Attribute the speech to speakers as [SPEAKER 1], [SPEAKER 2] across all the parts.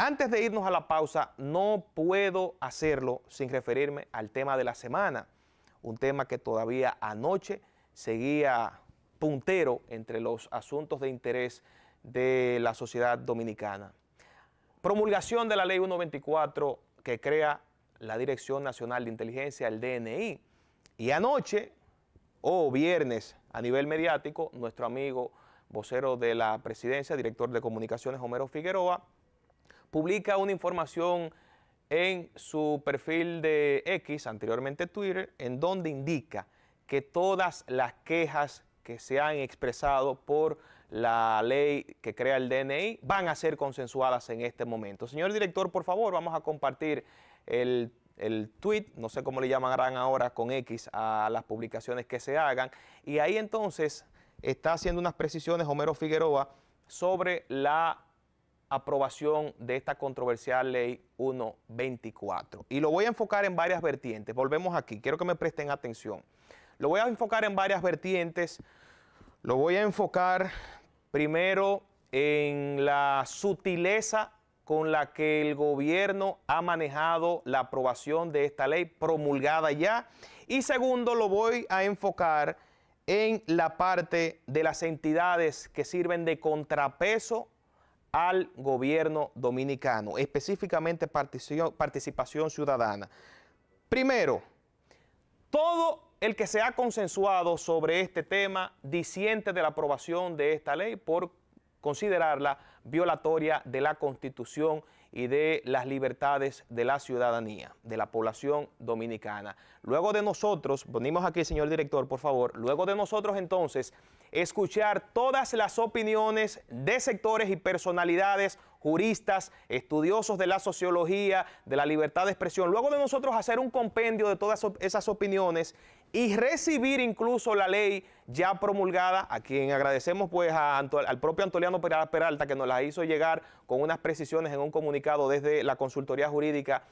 [SPEAKER 1] Antes de irnos a la pausa, no puedo hacerlo sin referirme al tema de la semana, un tema que todavía anoche seguía puntero entre los asuntos de interés de la sociedad dominicana. Promulgación de la ley 124 que crea la Dirección Nacional de Inteligencia, el DNI. Y anoche, o viernes, a nivel mediático, nuestro amigo vocero de la presidencia, director de comunicaciones, Homero Figueroa, publica una información en su perfil de X, anteriormente Twitter, en donde indica que todas las quejas que se han expresado por la ley que crea el DNI van a ser consensuadas en este momento. Señor director, por favor, vamos a compartir el, el tweet, no sé cómo le llamarán ahora con X a las publicaciones que se hagan. Y ahí entonces está haciendo unas precisiones Homero Figueroa sobre la aprobación de esta controversial ley 124. Y lo voy a enfocar en varias vertientes. Volvemos aquí, quiero que me presten atención. Lo voy a enfocar en varias vertientes. Lo voy a enfocar primero en la sutileza con la que el gobierno ha manejado la aprobación de esta ley promulgada ya. Y segundo, lo voy a enfocar en la parte de las entidades que sirven de contrapeso al gobierno dominicano, específicamente participación, ciudadana. Primero, todo el que se ha consensuado sobre este tema disiente de la aprobación de esta ley por considerarla violatoria de la Constitución y de las libertades de la ciudadanía, de la población dominicana. Luego de nosotros, venimos aquí, señor director, por favor, luego de nosotros entonces escuchar todas las opiniones de sectores y personalidades, juristas, estudiosos de la sociología, de la libertad de expresión. Luego de nosotros hacer un compendio de todas esas opiniones y recibir incluso la ley ya promulgada, a quien agradecemos pues al propio Antoliano Peralta que nos la hizo llegar con unas precisiones en un comunicado desde la consultoría jurídica.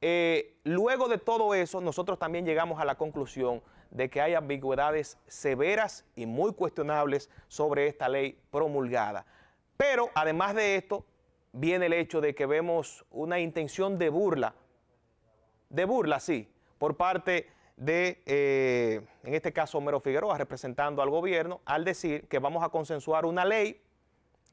[SPEAKER 1] Eh, luego de todo eso, nosotros también llegamos a la conclusión de que hay ambigüedades severas y muy cuestionables sobre esta ley promulgada. Pero además de esto, viene el hecho de que vemos una intención de burla, de burla, sí, por parte de, eh, en este caso, Homero Figueroa, representando al gobierno, al decir que vamos a consensuar una ley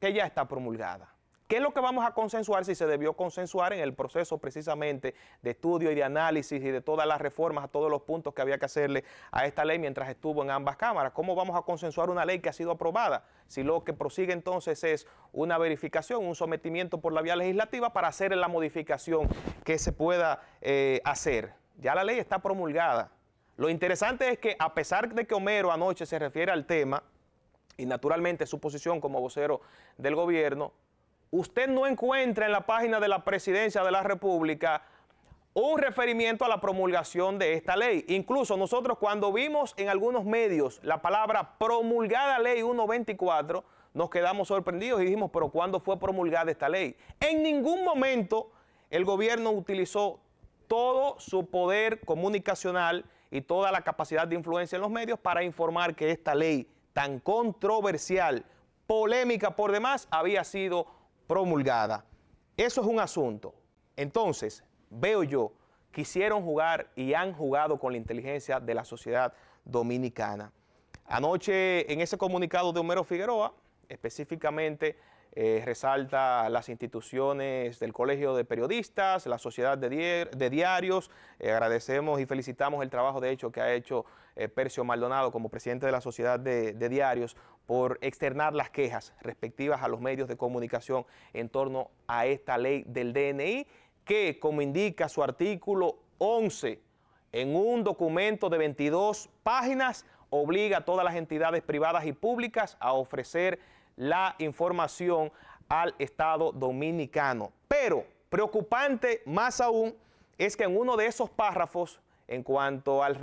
[SPEAKER 1] que ya está promulgada. ¿Qué es lo que vamos a consensuar si se debió consensuar en el proceso precisamente de estudio y de análisis y de todas las reformas a todos los puntos que había que hacerle a esta ley mientras estuvo en ambas cámaras? ¿Cómo vamos a consensuar una ley que ha sido aprobada? Si lo que prosigue entonces es una verificación, un sometimiento por la vía legislativa para hacer la modificación que se pueda eh, hacer. Ya la ley está promulgada, lo interesante es que a pesar de que Homero anoche se refiere al tema y naturalmente su posición como vocero del gobierno, usted no encuentra en la página de la Presidencia de la República un referimiento a la promulgación de esta ley. Incluso nosotros cuando vimos en algunos medios la palabra promulgada ley 124, nos quedamos sorprendidos y dijimos, pero ¿cuándo fue promulgada esta ley? En ningún momento el gobierno utilizó todo su poder comunicacional y toda la capacidad de influencia en los medios para informar que esta ley tan controversial, polémica por demás, había sido promulgada. Eso es un asunto. Entonces, veo yo, quisieron jugar y han jugado con la inteligencia de la sociedad dominicana. Anoche, en ese comunicado de Homero Figueroa, específicamente eh, resalta las instituciones del Colegio de Periodistas, la Sociedad de, de Diarios. Eh, agradecemos y felicitamos el trabajo de hecho que ha hecho eh, Percio Maldonado como presidente de la Sociedad de, de Diarios por externar las quejas respectivas a los medios de comunicación en torno a esta ley del DNI que, como indica su artículo 11, en un documento de 22 páginas, obliga a todas las entidades privadas y públicas a ofrecer la información al Estado dominicano. Pero preocupante más aún es que en uno de esos párrafos, en cuanto al,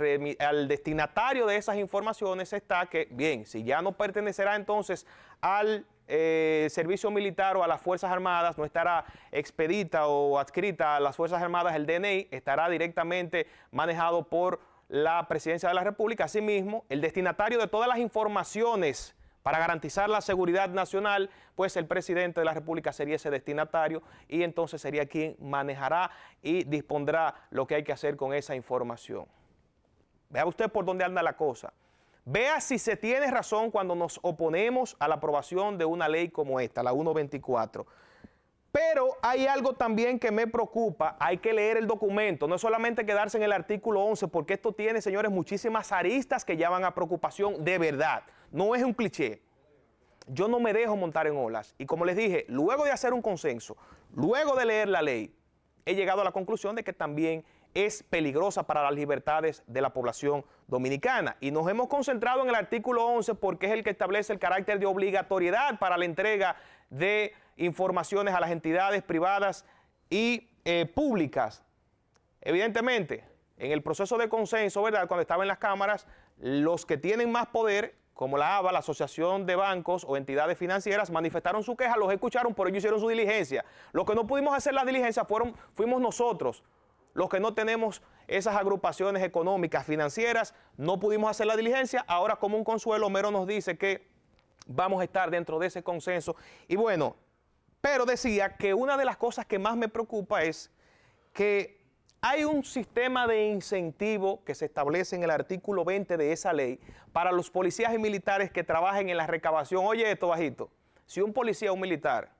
[SPEAKER 1] destinatario de esas informaciones, está que, bien, si ya no pertenecerá entonces al eh, servicio militar o a las Fuerzas Armadas, no estará expedita o adscrita a las Fuerzas Armadas el DNI, estará directamente manejado por la Presidencia de la República. Asimismo, el destinatario de todas las informaciones para garantizar la seguridad nacional, pues el presidente de la República sería ese destinatario y entonces sería quien manejará y dispondrá lo que hay que hacer con esa información. Vea usted por dónde anda la cosa. Vea si se tiene razón cuando nos oponemos a la aprobación de una ley como esta, la 124. Pero hay algo también que me preocupa, hay que leer el documento, no solamente quedarse en el artículo 11, porque esto tiene, señores, muchísimas aristas que llaman a preocupación de verdad. No es un cliché. Yo no me dejo montar en olas. Y como les dije, luego de hacer un consenso, luego de leer la ley, he llegado a la conclusión de que también es peligrosa para las libertades de la población dominicana. Y nos hemos concentrado en el artículo 11 porque es el que establece el carácter de obligatoriedad para la entrega de informaciones a las entidades privadas y eh, públicas. Evidentemente, en el proceso de consenso, ¿verdad? Cuando estaba en las cámaras, los que tienen más poder como la ABA, la Asociación de Bancos o Entidades Financieras, manifestaron su queja, los escucharon, por ellos hicieron su diligencia. Lo que no pudimos hacer la diligencia fueron, fuimos nosotros, los que no tenemos esas agrupaciones económicas, financieras, no pudimos hacer la diligencia. Ahora, como un consuelo, Homero nos dice que vamos a estar dentro de ese consenso. Y bueno, pero decía que una de las cosas que más me preocupa es que hay un sistema de incentivo que se establece en el artículo 20 de esa ley para los policías y militares que trabajen en la recabación. Oye esto bajito, si un policía o un militar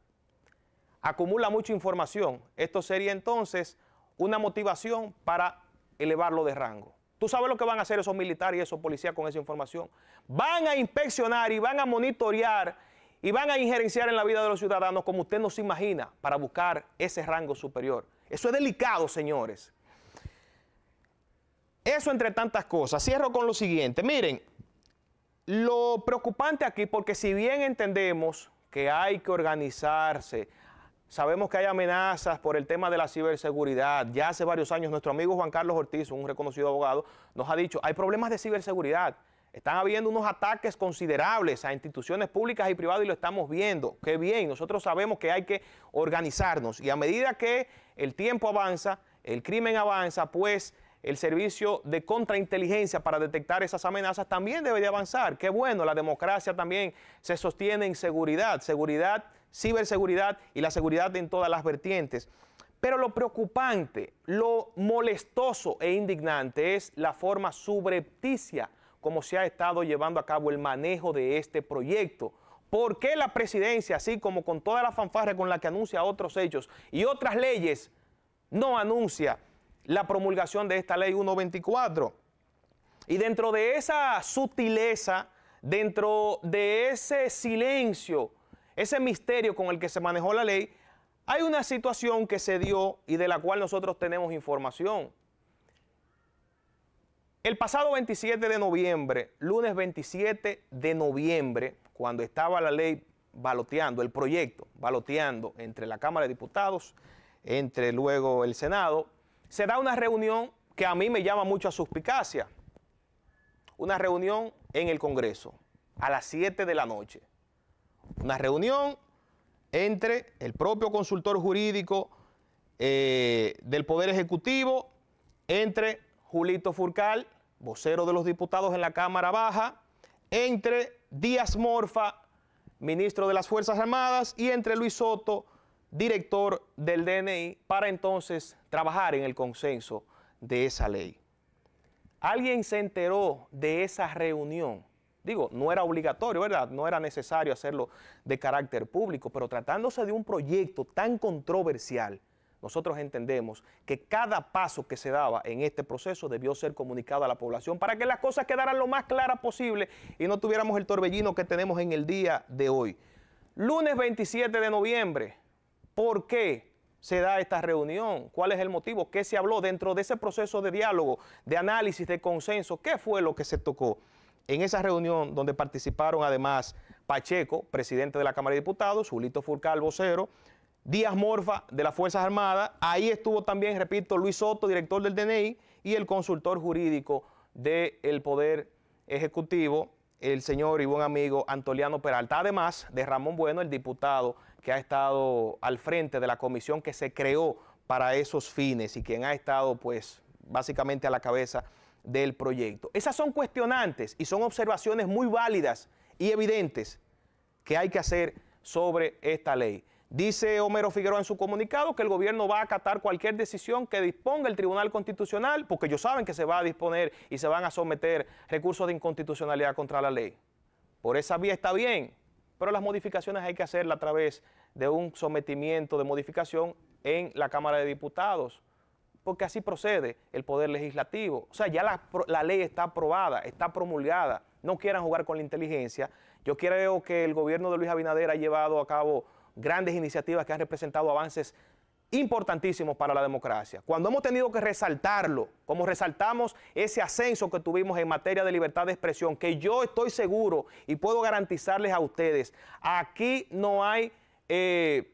[SPEAKER 1] acumula mucha información, esto sería entonces una motivación para elevarlo de rango. ¿Tú sabes lo que van a hacer esos militares y esos policías con esa información? Van a inspeccionar y van a monitorear y van a injerenciar en la vida de los ciudadanos como usted no se imagina para buscar ese rango superior. Eso es delicado, señores. Eso entre tantas cosas. Cierro con lo siguiente. Miren, lo preocupante aquí, porque si bien entendemos que hay que organizarse, sabemos que hay amenazas por el tema de la ciberseguridad. Ya hace varios años nuestro amigo Juan Carlos Ortiz, un reconocido abogado, nos ha dicho, hay problemas de ciberseguridad. Están habiendo unos ataques considerables a instituciones públicas y privadas y lo estamos viendo. Qué bien, nosotros sabemos que hay que organizarnos y a medida que el tiempo avanza, el crimen avanza, pues el servicio de contrainteligencia para detectar esas amenazas también debe de avanzar. Qué bueno, la democracia también se sostiene en seguridad, seguridad, ciberseguridad y la seguridad en todas las vertientes. Pero lo preocupante, lo molestoso e indignante es la forma subrepticia como se ha estado llevando a cabo el manejo de este proyecto. ¿Por qué la presidencia, así como con toda la fanfarra con la que anuncia otros hechos y otras leyes, no anuncia la promulgación de esta ley 124. Y dentro de esa sutileza, dentro de ese silencio, ese misterio con el que se manejó la ley, hay una situación que se dio y de la cual nosotros tenemos información. El pasado 27 de noviembre, lunes 27 de noviembre, cuando estaba la ley baloteando, el proyecto baloteando entre la Cámara de Diputados, entre luego el Senado, se da una reunión que a mí me llama mucho a suspicacia. Una reunión en el Congreso a las 7 de la noche. Una reunión entre el propio consultor jurídico eh, del Poder Ejecutivo, entre Julito Furcal, vocero de los diputados en la Cámara Baja, entre Díaz Morfa, ministro de las Fuerzas Armadas, y entre Luis Soto, director del DNI para entonces trabajar en el consenso de esa ley. Alguien se enteró de esa reunión. Digo, no era obligatorio, ¿verdad? No era necesario hacerlo de carácter público, pero tratándose de un proyecto tan controversial, nosotros entendemos que cada paso que se daba en este proceso debió ser comunicado a la población para que las cosas quedaran lo más claras posible y no tuviéramos el torbellino que tenemos en el día de hoy. Lunes 27 de noviembre, ¿Por qué se da esta reunión? ¿Cuál es el motivo? ¿Qué se habló dentro de ese proceso de diálogo, de análisis, de consenso? ¿Qué fue lo que se tocó en esa reunión donde participaron además Pacheco, presidente de la Cámara de Diputados, Julito Furcal, vocero, Díaz Morfa de las Fuerzas Armadas, ahí estuvo también, repito, Luis Soto, director del DNI, y el consultor jurídico del Poder Ejecutivo, el señor y buen amigo Antoliano Peralta, además de Ramón Bueno, el diputado que ha estado al frente de la comisión que se creó para esos fines y quien ha estado pues básicamente a la cabeza del proyecto. Esas son cuestionantes y son observaciones muy válidas y evidentes que hay que hacer sobre esta ley. Dice Homero Figueroa en su comunicado que el gobierno va a acatar cualquier decisión que disponga el Tribunal Constitucional, porque ellos saben que se va a disponer y se van a someter recursos de inconstitucionalidad contra la ley. Por esa vía está bien, pero las modificaciones hay que hacerlas a través de un sometimiento de modificación en la Cámara de Diputados, porque así procede el Poder Legislativo. O sea, ya la, ley está aprobada, está promulgada, no quieran jugar con la inteligencia. Yo quiero que el gobierno de Luis Abinader ha llevado a cabo grandes iniciativas que han representado avances importantísimos para la democracia. Cuando hemos tenido que resaltarlo, como resaltamos ese ascenso que tuvimos en materia de libertad de expresión, que yo estoy seguro y puedo garantizarles a ustedes, aquí no hay eh,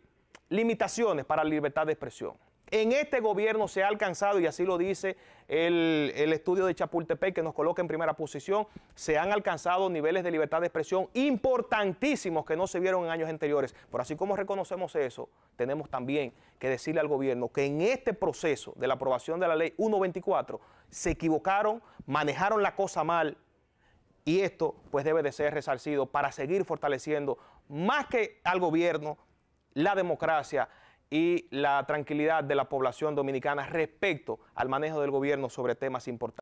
[SPEAKER 1] limitaciones para la libertad de expresión. En este gobierno se ha alcanzado, y así lo dice el, estudio de Chapultepec, que nos coloca en primera posición, se han alcanzado niveles de libertad de expresión importantísimos que no se vieron en años anteriores. Por así como reconocemos eso, tenemos también que decirle al gobierno que en este proceso de la aprobación de la ley 124 se equivocaron, manejaron la cosa mal, y esto pues debe de ser resarcido para seguir fortaleciendo más que al gobierno, la democracia, y la tranquilidad de la población dominicana respecto al manejo del gobierno sobre temas importantes.